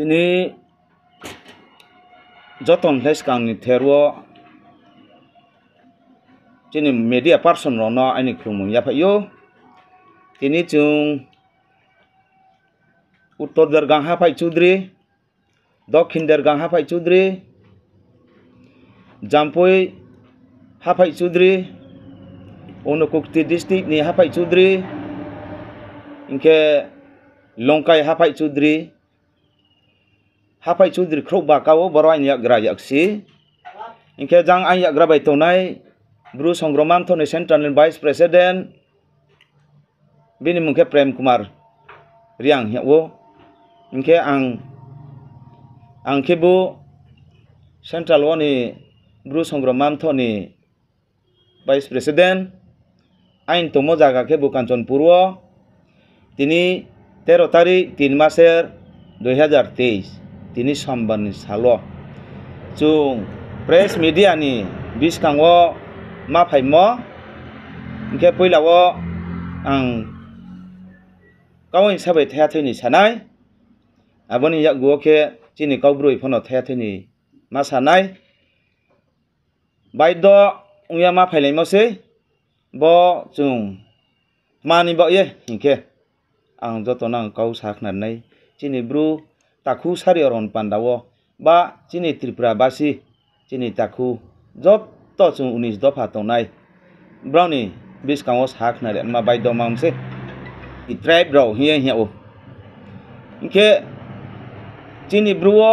tini joton heskang ni terwo tini media person rono ani kumun yapa yo tini chung utor dar gang dok chudri dokhin dar gang hafai chudri jampoi hafai chudri ono kukti district ni hafai chudri inke longkai hafai chudri hapai chu dir khrok ba kawo boro ain yak gra yak si inke jang ain yak gra bai tonai bru songromam thone central vice president bini mungke prem kumar riang yak wo inke ang ang kebu central woni bru songromam thone vice president আইন তোমো জায়গাকে বুকাঞ্চন পূর্ব purwo, Tini তারিখ তিন মাসের দুই হাজার তিনি सम्बारनि साल' जों प्रेस मिडियानि बिसखाङो मा फाइम ओंखाय पहिलावो आं गावनि हिसाबै थायाथैनि सानाय आबोनि गखे दिनै गावब्रै फनो थायाथैनि मा सानाय बायद' उया मा फाइलायमावसै bo chung mani bo ye hinke ang joto nang kau sak nan nai chini bru ତାକୁ ସାରିଅର ଅନ୍ପାନ୍ଦାବ বা চিনি ত্রিপুরাবাসী চিনি তাকু যত চুং উনিশ দফা তৌনাই ব্রাউনি বিসকাও সাক নারে মা বাইদ মামসে ইত্রাইব রাও হিয়ে হিয়াও ইনকে চিনি ব্রুও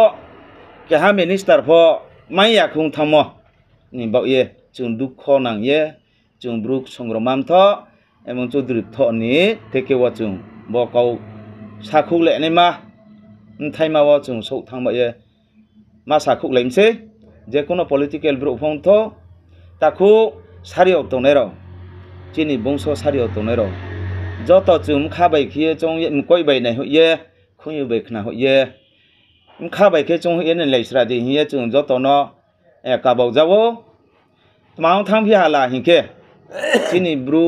কেহা মিনিস্টার ফ মাই আখুং থাম নি বাও ইয়ে চুং দুঃখ নাং ইয়ে চুং ব্রুক সংগ্রমাম থ এবং চৌধুরী থ নি থেকে ওয়া চুং বকাও সাকুলে এনে মা thay mau chung sâu thang mọi ye ma sa khúc lấy xe যে কোনো পলিটিক্যাল বিভ্রন্ত তাকু সারিও তনেরো চিনি বংশ সারিও তনেরো যত চুম খাবাই খেয়ে চং কই বাই নাই হইয়ে খুঁয়ে বাই খানা হইয়ে খাবাই খেয়ে চং হইয়ে লাইসরা দি হিয়ে চুম যত ন কাবাও যাবো মাও থাম হি হালা হিকে চিনি ব্রু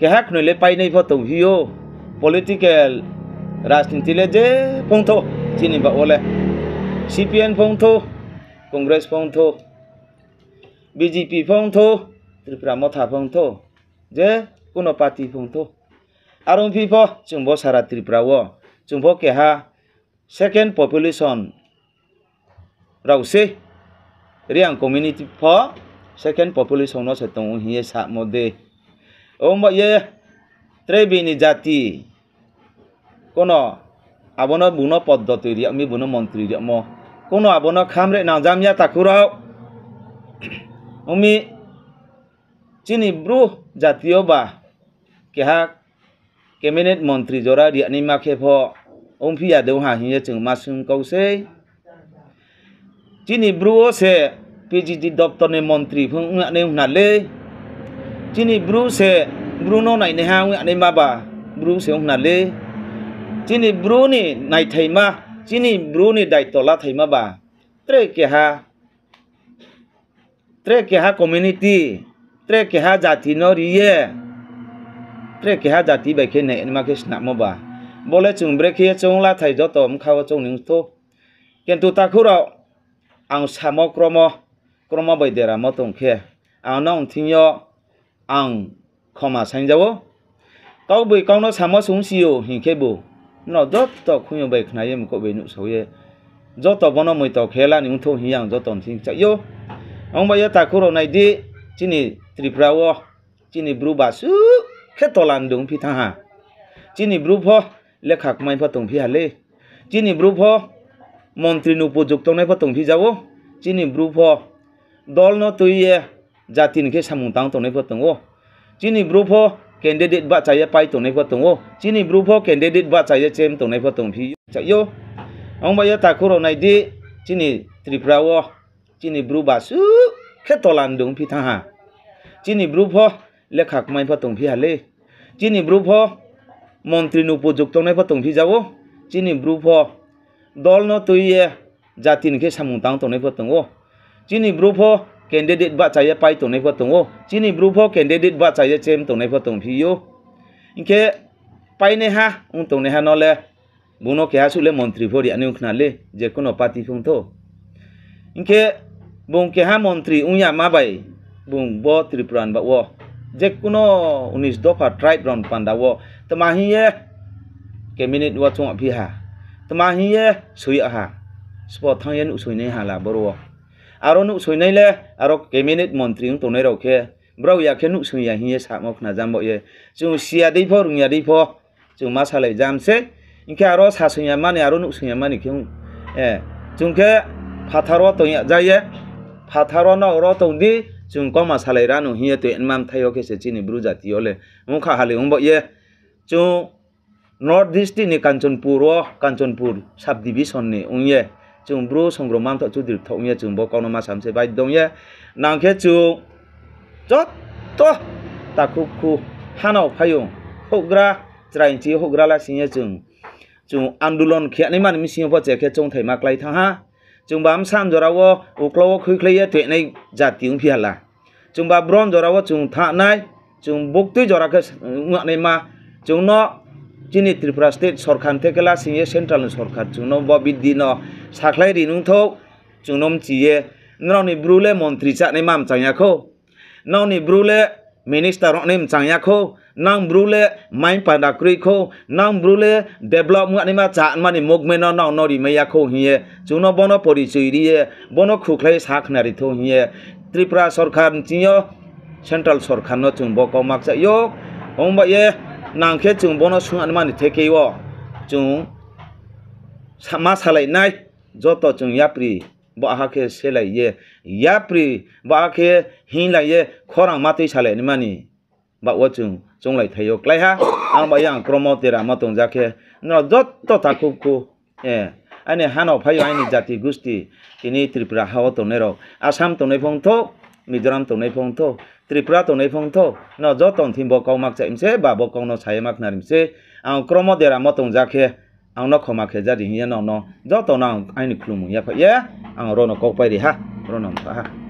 কেহা খুনলে পাই নাই ফতৌ হিও political rajnitile je pongtho chini ba ole cpn pongtho congress pongtho bjp pongtho tripura motha pongtho je kuno party pongtho arung phipho chungbo sara tripura wo chungbo keha second population rause riang community pho second population no setung hiye sa mode omba ye trebini jati কোনো আবনো বুনো পদ্ধতি রিয়া মি বুনো মন্ত্রী রিয়া ম কোনো আবনো খামরে না জামিয়া তাকুরাও উমি চিনি ব্রু জাতীয় বা কেহা কেবিনেট মন্ত্রী জরা রিয়া নি মাখে ফ অমফিয়া দেউ হা হিয়ে চং মাসুম কৌসে চিনি ব্রুও সে পিজিডি দপ্তরনি মন্ত্রী ফুং উয়ানি হুনালে চিনি ব্রু সে ব্রুনো নাইনে হা উয়ানি মাবা ব্রু সে হুনালে chini bruni nai thaima chini bruni dai tola thaima ba tre keha tre keha community tre keha jati no riye tre keha jati ba ke ne ma ke sna mo ba bole chung bre khie chung la thai jotom khawa chung ning tho kentu takura ang samokromo kromo bai dera mo tong khe ang nong thinyo ang khoma sanjawo kau bai kau no samo sung siyo hin khe bu nó dốt to khuyo bệ này em có bệ nụ sầu ye dốt to bono mùi to khé lan những thô hiang dốt tòn sinh chạy yo ông bây giờ ta khổ này đi chỉ nì tripura wo chỉ nì bru basu khét to lan đúng phi thang hà chỉ nì bru pho lệ khạc mai pho tổng phi hà lê chỉ nì bru pho মন্ত্রী উপযুক্ত নাই পর তংফি যাব চিনি ব্রুপ দল ন তুইয়ে জাতিনকে সামুতাং তনে পর তঙ্গ চিনি ব্রুপ candidate ba chaya pai tongnai pa tongo chini brupho candidate ba chaya chem tongnai pa tong phi chayo ong ba ya takuro nai di chini tripura wo chini bru ba su khe tolan dung phi tha ha chini brupho lekha kmai pa tong phi hale chini brupho মন্ত্রী উপযুক্ত নাই তংফি যাব চিনি ব্রুপ দল ন তুইয়ে জাতিনকে সামুতাং তনে তঙ্গ চিনি ব্রুপ candidate ba chaya pai tong nei patungo chini bru pho candidate ba chaya chem tong nei patung phi yo inke pai ne ha un tong ne ha no le buno ke ha su le mantri pho ri ani khna le je kono pati phung tho inke bung ke ha mantri unya ma bai bung bo tripran ba wo je kono 19 dofa tribe round panda wo tamahi ye cabinet wa chung phi ha tamahi ye sui ha spot thang yen usui ha la boro আরো নুক সৈনাইলে আরো cabinet মন্ত্রী তনৈ রকে ব্রাও ইয়াকে নুক সৈয়াহিয়ে সামো খুনা জামবো ইয়ে যৌ সিয়া दैफ রুইয়া दैफ যৌ মা সালাই জামসে ইনকে আরো সাসৈয়া মানে আরো নুক সৈয়া মানে কেউ এ যৌকে ফাথারো তৈয়া যাইয়ে ফাথারো নর তৌদি যৌ কমা সালাই রানু হিয়ে তো এনমাম থাইও কেসে চিনি ব্রু জাতিওলে মুখা হালে উম্বো ইয়ে যৌ नर्थ इस्टनि कान्चनपुर अ कान्चनपुर साब डिभिसननि उङे chung bru songro mam thak chu dir thok ye chung bo kono ma sám se bài đông nhé nàng khét chung jot to ta khu khu hano phayung hogra chrain chi hogra la sin ye chung chung andolon khét ni mà mi sin bo che khét chung thầy ma klai thang ha chung bam san vô wo uklo vô khuy khlai ye te này ja tiung phi là chung ba bron jora wo chung tha nai chung buk ra jora khe ngai ma chung no जोंनि त्रिपुरा स्टेट सरकारनिफ्राय गेला सिंयो सेन्ट्रेल सरकार जोंनाव बा बिदिन साख्लाय रिनुंथौ जोंनाव मिथियो नावनि ब्रुले मन्थ्रि जानाय मा मिथियाखौ नावनि ब्रुले मिनिस्टारनि मिथियाखौ नां ब्रुले माइन पादाक्रिखौ नां ब्रुले डेभलपनि मा जातमानि मुभमेन्टआव नाव नरि मैयाखौ हियो जोंनाव बनो परिचय रियो बनो खुख्लाय साखनारिथौ हियो त्रिपुरा सरकार मिथियो सेन्ट्रेल सरकारनो जों बकाव माखासे यो होमबा নাংখে जों बनो सुङान मानि थेकेय जों मा सालायनाय जत जों याप्रि बाहाखे सेलायो याप्रि बाहाखे हिलायो खरां माथै सालायनो मानि बाव जों जंलाय थायो क्लायहा आं बाय आं क्रमतेरा मतं जाखे जत थाखुखौ ए आने हानाव फायो आंनि जाति गुस्ति दिनै त्रिपुरा हावतनेराव आसाम तनै फंथ' মিজোরাম তনৈ ফং থো ত্রিপুরা তনৈ ফং থো ন জ তং থিম বকাও মাক চাইমসে বা বকাও ন ছাই মাক নারিমসে আং ক্রম দেরা মতং জাখে আং ন খমা খে জারি হিয়া ন ন জ তং আং আইনি খুলুমু ইয়া ফা ইয়া আং রন কক পাইরি হা রনম হা